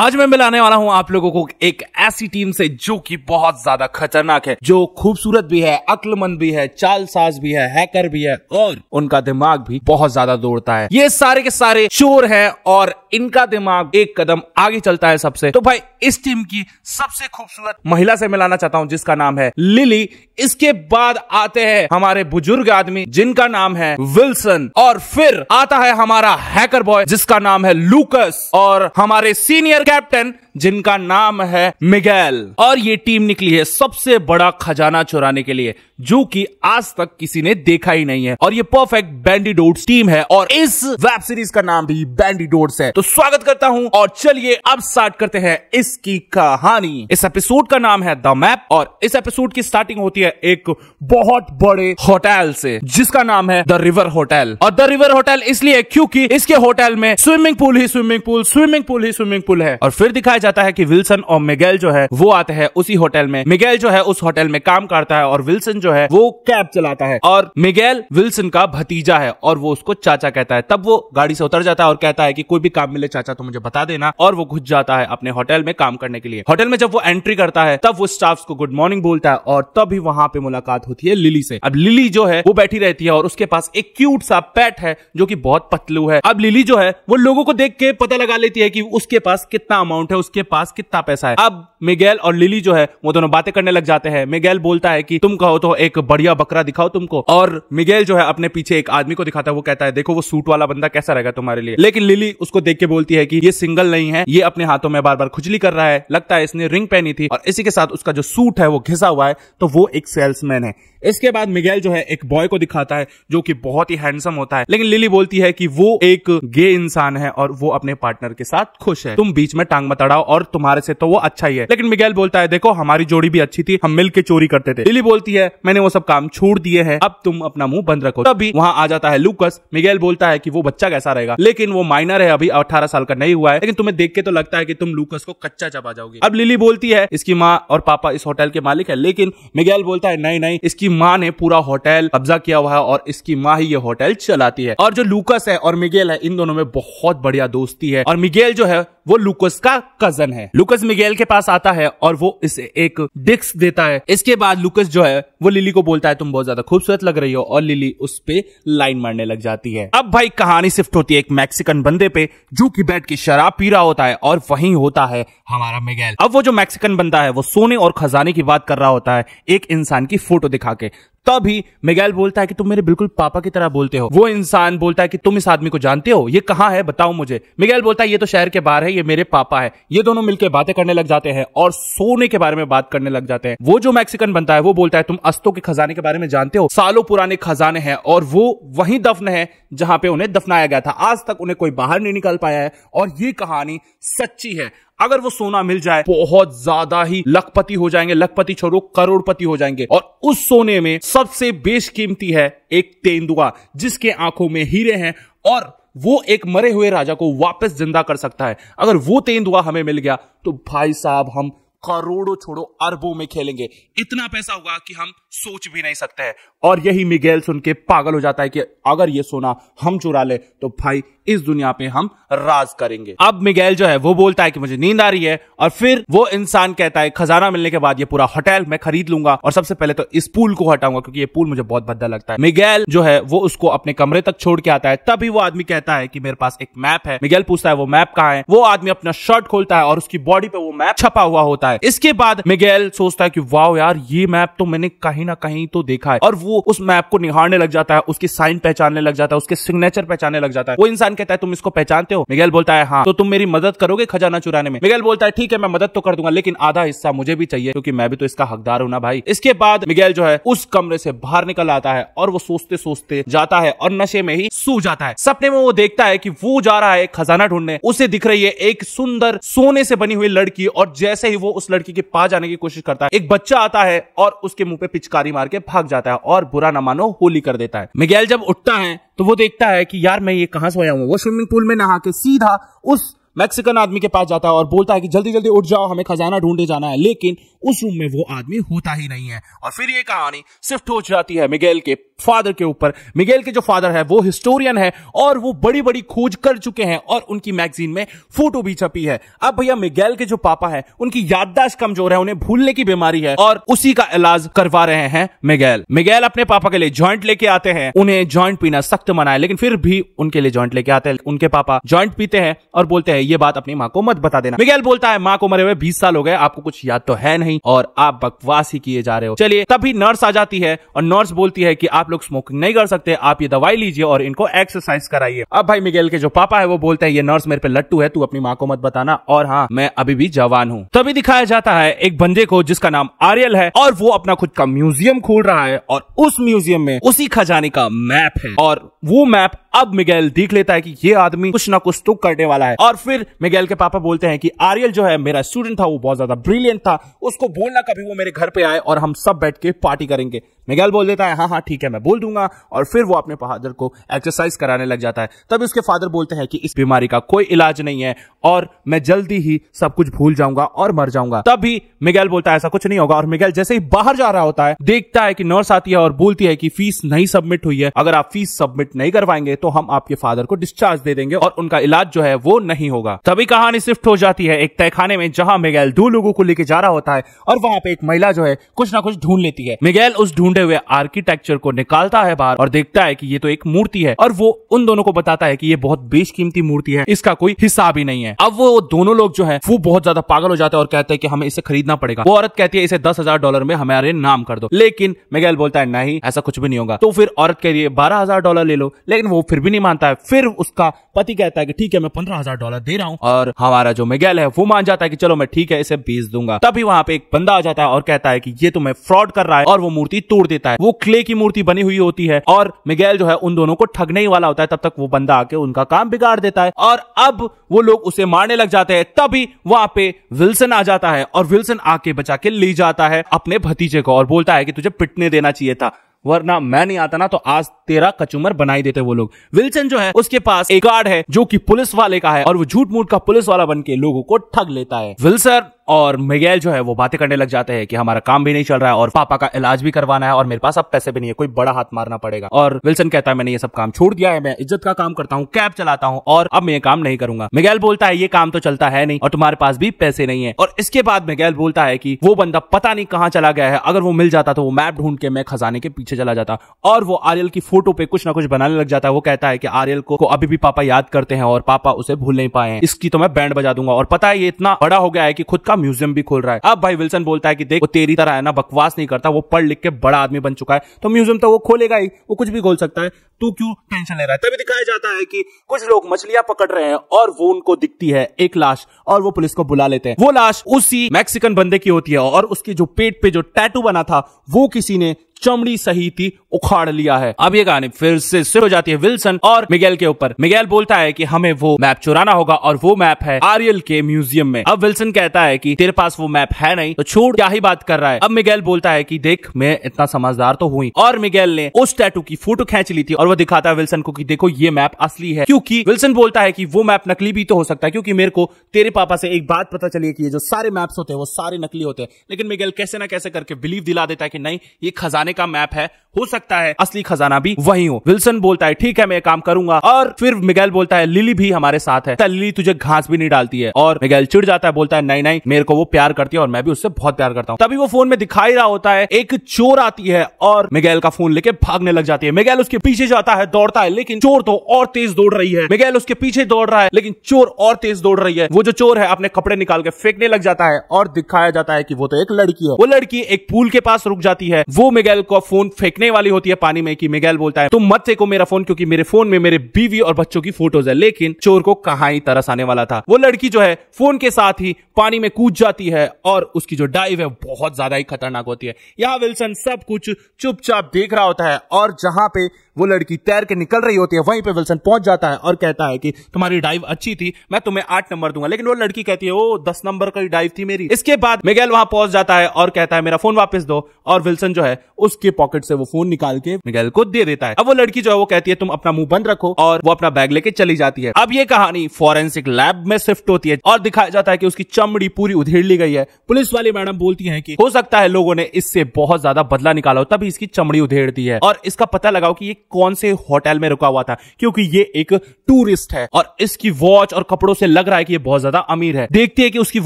आज मैं मिलाने वाला हूँ आप लोगों को एक ऐसी टीम से जो कि बहुत ज्यादा खतरनाक है जो खूबसूरत भी है अक्लमंद भी है चाल साज भी है हैकर भी है और उनका दिमाग भी बहुत ज्यादा दौड़ता है ये सारे के सारे चोर है और इनका दिमाग एक कदम आगे चलता है सबसे तो भाई इस टीम की सबसे खूबसूरत महिला से मिलाना चाहता हूँ जिसका नाम है लिली इसके बाद आते हैं हमारे बुजुर्ग आदमी जिनका नाम है विल्सन और फिर आता है हमारा हैकर बॉय जिसका नाम है लूकस और हमारे सीनियर कैप्टन जिनका नाम है मिगेल और ये टीम निकली है सबसे बड़ा खजाना चुराने के लिए जो कि आज तक किसी ने देखा ही नहीं है और ये परफेक्ट बैंडीडोड टीम है और इस वेब सीरीज का नाम भी बैंडीडोट्स है तो स्वागत करता हूं और चलिए अब स्टार्ट करते हैं इसकी कहानी इस एपिसोड का नाम है द मैप और इस एपिसोड की स्टार्टिंग होती है एक बहुत बड़े होटल से जिसका नाम है द रिवर होटल और द रिवर होटल इसलिए क्योंकि इसके होटल में स्विमिंग पूल ही स्विमिंग पूल स्विमिंग पूल ही स्विमिंग पूल है और फिर दिखाया जाता है कि विल्सन और मिगेल जो है वो आते हैं उसी होटल में मिगेल जो है उस होटल में काम करता है और विल्सन जो है वो कैब चलाता है और मिगेल विल्सन का भतीजा है और वो उसको चाचा कहता है तब वो गाड़ी से उतर जाता है और कहता है कि कोई भी काम मिले चाचा तो मुझे बता देना और वो घुस जाता है अपने होटल में काम करने के लिए होटल में जब वो एंट्री करता है तब वो स्टाफ को गुड मॉर्निंग बोलता है और तभी वहां पे मुलाकात होती है लिली से अब लिली जो है वो बैठी रहती है और उसके पास एक क्यूट सा पेट है जो की बहुत पतलू है अब लिली जो है वो लोगों को देख के पता लगा लेती है की उसके पास कितना अमाउंट है उसके पास कितना पैसा है अब मिगेल और लिली जो है वो दोनों बातें करने लग जाते हैं मिगेल बोलता है कि तुम कहो तो एक बढ़िया बकरा दिखाओ तुमको और मिगेल जो है अपने पीछे एक आदमी को दिखाता है वो कहता है देखो वो सूट वाला बंदा कैसा रहेगा तुम्हारे लिए लेकिन लिली उसको देख के बोलती है कि ये सिंगल नहीं है ये अपने हाथों में बार बार खुजली कर रहा है लगता है इसने रिंग पहनी थी और इसी के साथ उसका जो सूट है वो घिसा हुआ है तो वो एक सेल्समैन है इसके बाद मिगेल जो है एक बॉय को दिखाता है जो कि बहुत ही हैंडसम होता है लेकिन लिली बोलती है कि वो एक गे इंसान है और वो अपने पार्टनर के साथ खुश है तुम बीच में टांग मत अड़ाओ और तुम्हारे से तो वो अच्छा ही है लेकिन मिगेल बोलता है देखो हमारी जोड़ी भी अच्छी थी हम मिल चोरी करते थे लिली बोलती है मैंने वो सब काम छोड़ दिए है अब तुम अपना मुंह बंद रखो तभी वहां आ जाता है लूकस मिगेल बोलता है कि वो बच्चा कैसा रहेगा लेकिन वो माइनर है अभी अठारह साल का नहीं हुआ है लेकिन तुम्हें देख के तो लगता है कि तुम लूकस को कच्चा चबा जाओगे अब लिली बोलती है इसकी माँ और पापा इस होटल के मालिक है लेकिन मिगेल बोलता है नहीं नहीं इसकी माँ ने पूरा होटल कब्जा किया हुआ है और इसकी माँ ही ये होटल चलाती है और जो लूकस है और मिगेल है इन दोनों में बहुत बढ़िया दोस्ती है और मिगेल जो है वो लुकस का कजन है लुकस मिगेल के पास आता है और वो इसे एक डिक्स देता है इसके बाद लुकस जो है वो लिली को बोलता है तुम बहुत ज्यादा खूबसूरत लग रही हो और लिली उस पर लाइन मारने लग जाती है अब भाई कहानी शिफ्ट होती है एक मैक्सिकन बंदे पे जो की बैठ के शराब पी रहा होता है और वही होता है हमारा मिगेल अब वो जो मैक्सिकन बंदा है वो सोने और खजाने की बात कर रहा होता है एक इंसान की फोटो दिखा के तभी मिगैल बोलता है कि तुम मेरे बिल्कुल पापा की तरह बोलते हो वो इंसान बोलता है कि तुम इस आदमी को जानते हो ये कहाँ है बताओ मुझे मिगैल बोलता है ये तो शहर के बाहर है ये मेरे पापा है ये दोनों मिलकर बातें करने लग जाते हैं और सोने के बारे में बात करने लग जाते हैं वो जो मैक्सिकन बनता है वो बोलता है तुम अस्तों के खजाने के बारे में जानते हो सालों पुराने खजाने हैं और वो वही दफन है जहां पे उन्हें दफनाया गया था आज तक उन्हें कोई बाहर नहीं निकल पाया है और ये कहानी सच्ची है अगर वो सोना मिल जाए बहुत ज्यादा ही लखपति हो जाएंगे लखपति छोड़ो करोड़पति हो जाएंगे और उस सोने में सबसे कीमती है एक तेंदुआ जिसके आंखों में हीरे हैं और वो एक मरे हुए राजा को वापस जिंदा कर सकता है अगर वो तेंदुआ हमें मिल गया तो भाई साहब हम करोड़ों छोड़ो अरबों में खेलेंगे इतना पैसा होगा कि हम सोच भी नहीं सकते हैं और यही मिगेल सुन के पागल हो जाता है कि अगर ये सोना हम चुरा ले तो भाई इस दुनिया पे हम राज करेंगे अब मिगेल जो है वो बोलता है कि मुझे नींद आ रही है और फिर वो इंसान कहता है खजाना मिलने के बाद ये पूरा होटल मैं खरीद लूंगा और सबसे पहले तो इस पूल को हटाऊंगा क्योंकि ये पूल मुझे बहुत भद्दा लगता है मिगेल जो है वो उसको अपने कमरे तक छोड़ के आता है तभी वो आदमी कहता है कि मेरे पास एक मैप है मिगेल पूछता है वो मैप कहाँ है वो आदमी अपना शर्ट खोलता है और उसकी बॉडी पे वो मैप छपा हुआ होता है इसके बाद मिगेल सोचता है कि वाह यार ये मैप तो मैंने कहीं ना कहीं तो देखा है और वो उस मैप को निहारने लग जाता है उसकी साइन पहचानने लग जाता है उसके सिग्नेचर पहचानने लग जाता है वो इंसान खान कहता है तुम इसको पहचानते हो मिगेल बोलता है हाँ तो तुम मेरी मदद करोगे खजाना चुराने में मिगेल बोलता है ठीक है मैं मदद तो कर दूंगा लेकिन आधा हिस्सा मुझे भी चाहिए क्योंकि मैं भी तो इसका हकदार हूं ना भाई इसके बाद मिगेल जो है उस कमरे से बाहर निकल आता है और वो सोचते सोचते जाता है और नशे में ही सू जाता है सपने में वो देखता है कि वो जा रहा है खजाना ढूंढने उसे दिख रही है एक सुंदर सोने से बनी हुई लड़की और जैसे ही वो उस लड़की के पास जाने की कोशिश करता है एक बच्चा आता है और उसके मुंह पे पिचकारी मार के भाग जाता है और बुरा ना मानो होली कर देता है मिगेल जब उठता है तो वो देखता है कि यार मैं ये कहां सोया हूं वो स्विमिंग पूल में नहा के सीधा उस मैक्सिकन आदमी के पास जाता है और बोलता है कि जल्दी जल्दी उठ जाओ हमें खजाना ढूंढे जाना है लेकिन उस रूम में वो आदमी होता ही नहीं है और फिर ये कहानी शिफ्ट हो जाती है मिगेल के फादर के ऊपर मिगेल के जो फादर है वो हिस्टोरियन है और वो बड़ी बड़ी खोज कर चुके हैं और उनकी मैगजीन में फोटो भी छपी है अब भैया मिगेल के जो पापा है उनकी याददाश्त कमजोर है उन्हें भूलने की बीमारी है और उसी का इलाज करवा रहे हैं मिगेल मिगेल अपने पापा के लिए ज्वाइंट लेके आते हैं उन्हें ज्वाइंट पीना सख्त मना है लेकिन फिर भी उनके लिए ज्वाइंट लेके आते हैं उनके पापा ज्वाइंट पीते हैं और बोलते हैं ये बात अपनी माँ को मत बता देना मिगेल बोलता है माँ को मरे हुए बीस साल हो गए आपको कुछ याद तो है नहीं और आप बकवास ही किए जा रहे हो चलिए तभी नर्स आ जाती है और नर्स बोलती है की आप लोग स्मोकिंग नहीं कर सकते आप ये दवाई लीजिए और इनको एक्सरसाइज कराइए अब भाई मिगेल के जो पापा है वो बोलते हैं ये नर्स मेरे पे लट्टू है तू अपनी माँ को मत बताना और हाँ मैं अभी भी जवान हूँ तभी दिखाया जाता है एक बंदे को जिसका नाम आर्यल है और वो अपना खुद का म्यूजियम खोल रहा है और उस म्यूजियम में उसी खजाने का मैप है और वो मैप अब मिगेल देख लेता है कि ये आदमी कुछ ना कुछ तो करने वाला है और फिर फिर मिगेल के पापा बोलते हैं कि आर्यल जो है मेरा स्टूडेंट था वो बहुत ज्यादा ब्रिलियंट था उसको बोलना कभी वो मेरे घर पे आए और हम सब बैठ के पार्टी करेंगे मिगेल बोल देता है हाँ हाँ ठीक है मैं बोल दूंगा और फिर वो अपने फादर को एक्सरसाइज कराने लग जाता है तब इसके फादर बोलते हैं कि इस बीमारी का कोई इलाज नहीं है और मैं जल्दी ही सब कुछ भूल जाऊंगा और मर जाऊंगा तब भी मिगेल बोलता है ऐसा कुछ नहीं होगा और मिगेल जैसे ही बाहर जा रहा होता है देखता है कि नर्स आती है और बोलती है कि फीस नहीं सबमिट हुई है अगर आप फीस सबमिट नहीं करवाएंगे तो हम आपके फादर को डिस्चार्ज दे देंगे और उनका इलाज जो है वो नहीं होगा होगा तभी कहानी शिफ्ट हो जाती है एक तयखाने में जहाँ मिगैल दो लोगों को लेके जा रहा होता है और वहाँ पे एक महिला जो है कुछ ना कुछ ढूंढ लेती है मिगैल उस ढूंढे हुए आर्किटेक्चर को निकालता है बाहर और देखता है की ये तो एक मूर्ति है और वो उन दोनों को बताता है की ये बहुत बेशकीमती मूर्ति है इसका कोई हिसाब ही नहीं है अब वो दोनों लोग जो है वो बहुत ज्यादा पागल हो जाते हैं और कहते हैं कि हमें इसे खरीदना पड़ेगा वो औरत कहती है इसे दस हजार डॉलर में हमारे नाम कर दो लेकिन मिगैल बोलता है नहीं ऐसा कुछ भी नहीं होगा तो फिर औरत कह रही है बारह हजार डॉलर ले लो लेकिन वो फिर भी नहीं मानता है फिर उसका पति कहता है कि ठीक है मैं पंद्रह हजार डॉलर दे रहा हूँ और हमारा जो मिगेल है वो मान जाता है कि चलो मैं ठीक है इसे भेज दूंगा तभी वहां पे एक बंदा आ जाता है और कहता है कि ये तुम्हें तो फ्रॉड कर रहा है और वो मूर्ति तोड़ देता है वो क्ले की मूर्ति बनी हुई होती है और मिगेल जो है उन दोनों को ठगने ही वाला होता है तब तक वो बंदा आके उनका काम बिगाड़ देता है और अब वो लोग उसे मारने लग जाते हैं तभी वहां पे विल्सन आ जाता है और विल्सन आके बचा के ले जाता है अपने भतीजे को और बोलता है कि तुझे पिटने देना चाहिए था वरना मैं नहीं आता ना तो आज तेरा कचूमर बनाई देते वो लोग विल्सन जो है उसके पास एक कार्ड है जो कि पुलिस वाले का है और वो झूठ मूठ का पुलिस वाला बन के लोगों को ठग लेता है विल्सन और मिगेल जो है वो बातें करने लग जाते हैं कि हमारा काम भी नहीं चल रहा है और पापा का इलाज भी करवाना है और मेरे पास अब पैसे भी नहीं है कोई बड़ा हाथ मारना पड़ेगा और विल्सन कहता है मैंने ये सब काम छोड़ दिया है मैं इज्जत का काम करता हूँ कैब चलाता हूँ और अब मैं ये काम नहीं करूंगा मिगेल बोलता है ये काम तो चलता है नहीं और तुम्हारे पास भी पैसे नहीं है और इसके बाद मिगेल बोलता है कि वो बंदा पता नहीं कहाँ चला गया है अगर वो मिल जाता तो वो मैप ढूंढ के मैं खजाने के पीछे चला जाता और वो आर्यल की फोटो पे कुछ ना कुछ बनाने लग जाता है वो कहता है कि आर्यल को, अभी भी पापा याद करते हैं और पापा उसे भूल नहीं पाए इसकी तो मैं बैंड बजा दूंगा और पता है ये इतना बड़ा हो गया है कि खुद का म्यूजियम भी खोल रहा है अब भाई विल्सन बोलता है कि देख वो तेरी तरह है ना बकवास नहीं करता वो पढ़ लिख के बड़ा आदमी बन चुका है तो म्यूजियम तो वो खोलेगा ही वो कुछ भी खोल सकता है तू क्यों टेंशन ले रहा है तभी दिखाया जाता है कि कुछ लोग मछलियां पकड़ रहे हैं और वो उनको दिखती है एक लाश और वो पुलिस को बुला लेते हैं वो लाश उसी मैक्सिकन बंदे की होती है और उसकी जो पेट पे जो टैटू बना था वो किसी ने चमड़ी सही थी उखाड़ लिया है अब ये कहानी फिर से सिर हो जाती है विल्सन और मिगेल के ऊपर मिगेल बोलता है कि हमें वो मैप चुराना होगा और वो मैप है आरियल के म्यूजियम में अब विल्सन कहता है कि तेरे पास वो मैप है नहीं तो छोड़ क्या ही बात कर रहा है अब मिगेल बोलता है कि देख मैं इतना समझदार तो हुई और मिगेल ने उस टैटू की फोटो खींच ली थी और वो दिखाता है विल्सन को कि देखो ये मैप असली है क्योंकि विल्सन बोलता है कि वो मैप नकली भी तो हो सकता है क्योंकि मेरे को तेरे पापा से एक बात पता चली है कि ये जो सारे मैप्स होते हैं वो सारे नकली होते हैं लेकिन मिगेल कैसे ना कैसे करके बिलीव दिला देता है कि नहीं ये खजाने खजाने का मैप है हो सकता है असली खजाना भी वही हो विल्सन बोलता है ठीक है मैं काम करूंगा और फिर मिगेल बोलता है लिली भी हमारे साथ है लिली तुझे घास भी नहीं डालती है और मिगेल चिड़ जाता है बोलता है नहीं नहीं मेरे को वो प्यार करती है और मैं भी उससे बहुत प्यार करता हूँ तभी वो फोन में दिखाई रहा होता है एक चोर आती है और मिगेल का फोन लेके भागने लग जाती है मिगेल उसके पीछे जाता है दौड़ता है लेकिन चोर तो और तेज दौड़ रही है मिगेल उसके पीछे दौड़ रहा है लेकिन चोर और तेज दौड़ रही है वो जो चोर है अपने कपड़े निकाल के फेंकने लग जाता है और दिखाया जाता है कि वो तो एक लड़की है वो लड़की एक पूल के पास रुक जाती है वो मिगेल मिगेल को फोन फेंकने वाली होती है पानी में कि मिगेल बोलता है तुम मत फेंको मेरा फोन क्योंकि मेरे फोन में मेरे बीवी और बच्चों की फोटोज है लेकिन चोर को कहा ही तरस आने वाला था वो लड़की जो है फोन के साथ ही पानी में कूद जाती है और उसकी जो डाइव है बहुत ज्यादा ही खतरनाक होती है यहां विल्सन सब कुछ चुपचाप देख रहा होता है और जहां पे वो लड़की तैर के निकल रही होती है वहीं पे विल्सन पहुंच जाता है और कहता है कि तुम्हारी डाइव अच्छी थी मैं तुम्हें आठ नंबर दूंगा लेकिन वो लड़की कहती है ओ दस नंबर का डाइव थी मेरी इसके बाद मिगेल वहां पहुंच जाता है और कहता है मेरा फोन वापस दो और विल्सन जो है उसके पॉकेट से वो फोन निकाल के मिगेल को दे देता है अब वो लड़की जो है वो कहती है तुम अपना मुंह बंद रखो और वो अपना बैग लेके चली जाती है अब ये कहानी फॉरेंसिक लैब में शिफ्ट होती है और दिखाया जाता है कि उसकी चमड़ी पूरी उधेड़ ली गई है पुलिस वाली मैडम बोलती है कि हो सकता है लोगों ने इससे बहुत ज्यादा बदला निकाला हो तभी इसकी चमड़ी उधेड़ दी है और इसका पता लगाओ कि ये कौन से होटल में रुका हुआ था क्योंकि ये एक टूरिस्ट है और इसकी वॉच और कपड़ों से लग रहा है कि ये बहुत ज्यादा अमीर है देखती है कि उसकी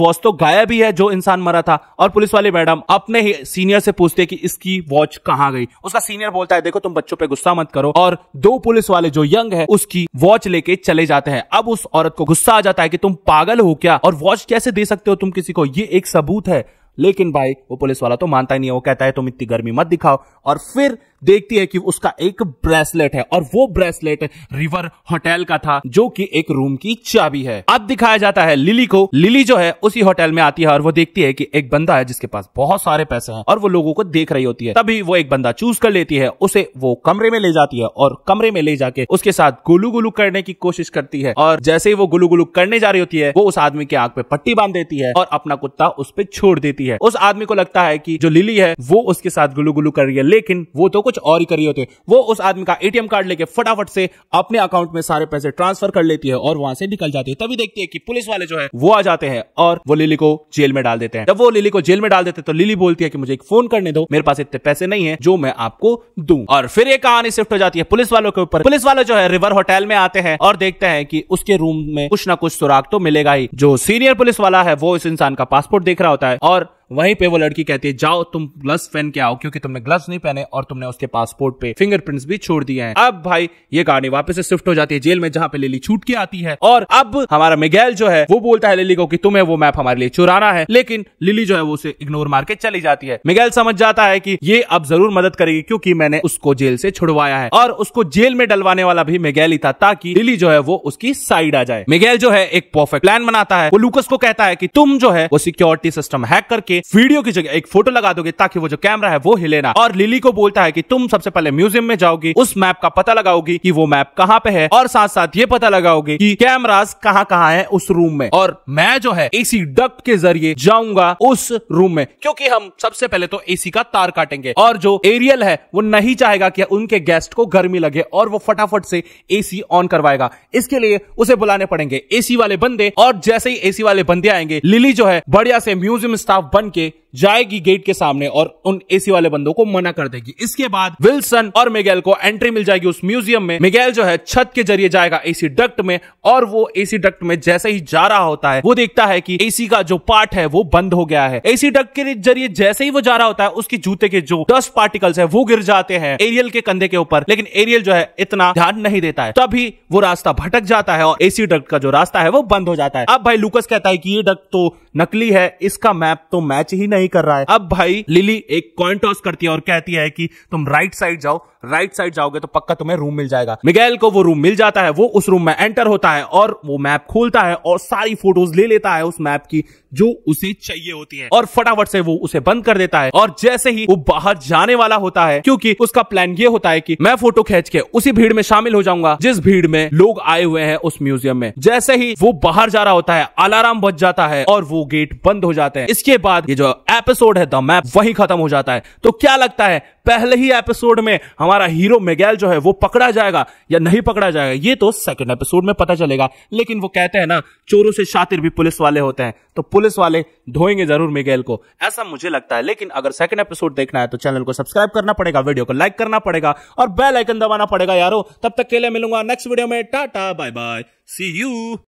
वॉच तो गायब ही है जो इंसान मरा था और पुलिस वाले मैडम अपने ही सीनियर से पूछते हैं कि इसकी वॉच कहाँ गई उसका सीनियर बोलता है देखो तुम बच्चों पे गुस्सा मत करो और दो पुलिस वाले जो यंग है उसकी वॉच लेके चले जाते हैं अब उस औरत को गुस्सा आ जाता है कि तुम पागल हो क्या और वॉच कैसे दे सकते हो तुम किसी को ये एक सबूत है लेकिन भाई वो पुलिस वाला तो मानता ही नहीं है वो कहता है तुम इतनी गर्मी मत दिखाओ और फिर देखती है कि उसका एक ब्रेसलेट है और वो ब्रेसलेट रिवर होटल का था जो कि एक रूम की चाबी है अब दिखाया जाता है लिली को लिली जो है उसी होटल में आती है और वो देखती है कि एक बंदा है जिसके पास बहुत सारे पैसे हैं और वो लोगों को देख रही होती है तभी वो एक बंदा चूज कर लेती है उसे वो कमरे में ले जाती है और कमरे में ले जाके उसके साथ गुलू गुलू करने की कोशिश करती है और जैसे ही वो गुलू गुलू करने जा रही होती है वो उस आदमी के आग पे पट्टी बांध देती है और अपना कुत्ता उस पर छोड़ देती है होती है उस आदमी को लगता है कि जो लिली है वो उसके साथ गुलू गुलू कर रही है लेकिन वो तो कुछ और ही कर रही होती है वो उस आदमी का एटीएम कार्ड लेके फटाफट से अपने अकाउंट में सारे पैसे ट्रांसफर कर लेती है और वहां से निकल जाती है तभी देखती है कि पुलिस वाले जो है वो आ जाते हैं और वो लिली को जेल में डाल देते हैं जब वो लिली को जेल में डाल देते हैं तो लिली बोलती है कि मुझे एक फोन करने दो मेरे पास इतने पैसे नहीं है जो मैं आपको दू और फिर एक कहानी शिफ्ट हो जाती है पुलिस वालों के ऊपर पुलिस वाले जो है रिवर होटल में आते हैं और देखते हैं कि उसके रूम में कुछ ना कुछ सुराग तो मिलेगा ही जो सीनियर पुलिस वाला है वो इस इंसान का पासपोर्ट देख रहा होता है और वहीं पे वो लड़की कहती है जाओ तुम ग्लव्स पहन के आओ क्योंकि तुमने ग्लव्स नहीं पहने और तुमने उसके पासपोर्ट पे फिंगरप्रिंट्स भी छोड़ दिए हैं अब भाई ये गाड़ी वापस से शिफ्ट हो जाती है जेल में जहां पे लिली छूट के आती है और अब हमारा मिगेल जो है वो बोलता है लिली को कि तुम्हें वो मैप हमारे लिए चुराना है लेकिन लिली जो है वो उसे इग्नोर मार के चली जाती है मिगेल समझ जाता है की ये अब जरूर मदद करेगी क्योंकि मैंने उसको जेल से छुड़वाया है और उसको जेल में डलवाने वाला भी मिगेल ही था ताकि लिली जो है वो उसकी साइड आ जाए मिगेल जो है एक परफेक्ट प्लान बनाता है वो लूकस को कहता है कि तुम जो है वो सिक्योरिटी सिस्टम हैक करके के वीडियो की जगह एक फोटो लगा दोगे ताकि वो जो कैमरा है वो हिले ना और लिली को बोलता है कि तुम सबसे पहले म्यूजियम में जाओगी उस मैप का पता लगाओगी कि वो मैप कहाँ पे है और साथ साथ ये पता लगाओगी कि कैमरास कहाँ कहाँ है उस रूम में और मैं जो है एसी डक्ट के जरिए जाऊंगा उस रूम में क्योंकि हम सबसे पहले तो एसी का तार काटेंगे और जो एरियल है वो नहीं चाहेगा कि उनके गेस्ट को गर्मी लगे और वो फटाफट से एसी ऑन करवाएगा इसके लिए उसे बुलाने पड़ेंगे एसी वाले बंदे और जैसे ही एसी वाले बंदे आएंगे लिली जो है बढ़िया से म्यूजियम स्टाफ बन के जाएगी गेट के सामने और उन एसी वाले बंदों को मना कर देगी इसके बाद विल्सन और मिगेल को एंट्री मिल जाएगी उस म्यूजियम में मिगेल जो है छत के जरिए जाएगा एसी डक्ट में और वो एसी डक्ट में जैसे ही जा रहा होता है वो देखता है कि एसी का जो पार्ट है वो बंद हो गया है एसी डक्ट के जरिए जैसे ही वो जा रहा होता है उसके जूते के जो डस्ट पार्टिकल्स है वो गिर जाते हैं एरियल के कंधे के ऊपर लेकिन एरियल जो है इतना ध्यान नहीं देता है तभी वो रास्ता भटक जाता है और एसी डक्ट का जो रास्ता है वो बंद हो जाता है अब भाई लूकस कहता है कि ये डक्ट तो नकली है इसका मैप तो मैच ही नहीं नहीं कर रहा है अब भाई लिली एक कॉइन टॉस करती है और कहती है कि तुम राइट साइड जाओ राइट साइड जाओगे तो पक्का तुम्हें रूम मिल जाएगा मिगेल को वो रूम मिल जाता है वो उस रूम में एंटर होता है और वो मैप खोलता है और सारी फोटोज ले लेता है उस मैप की जो उसे चाहिए होती है और फटाफट से वो उसे बंद कर देता है और जैसे ही वो बाहर जाने वाला होता है क्योंकि उसका प्लान ये होता है कि मैं फोटो खींच के उसी भीड़ में शामिल हो जाऊंगा जिस भीड़ में लोग आए हुए हैं उस म्यूजियम में जैसे ही वो बाहर जा रहा होता है अलार्म बच जाता है और वो गेट बंद हो जाते हैं इसके बाद ये जो एपिसोड है द मैप वही खत्म हो जाता है तो क्या लगता है पहले ही एपिसोड में हमारा हीरो मेगैल जो है वो पकड़ा जाएगा या नहीं पकड़ा जाएगा ये तो सेकंड एपिसोड में पता चलेगा लेकिन वो कहते हैं ना चोरों से शातिर भी पुलिस वाले होते हैं तो पुलिस वाले धोएंगे जरूर मिगेल को ऐसा मुझे लगता है लेकिन अगर सेकंड एपिसोड देखना है तो चैनल को सब्सक्राइब करना पड़ेगा वीडियो को लाइक करना पड़ेगा और बेल आइकन दबाना पड़ेगा यारो तब तक के लिए मिलूंगा नेक्स्ट वीडियो में tata bye bye see you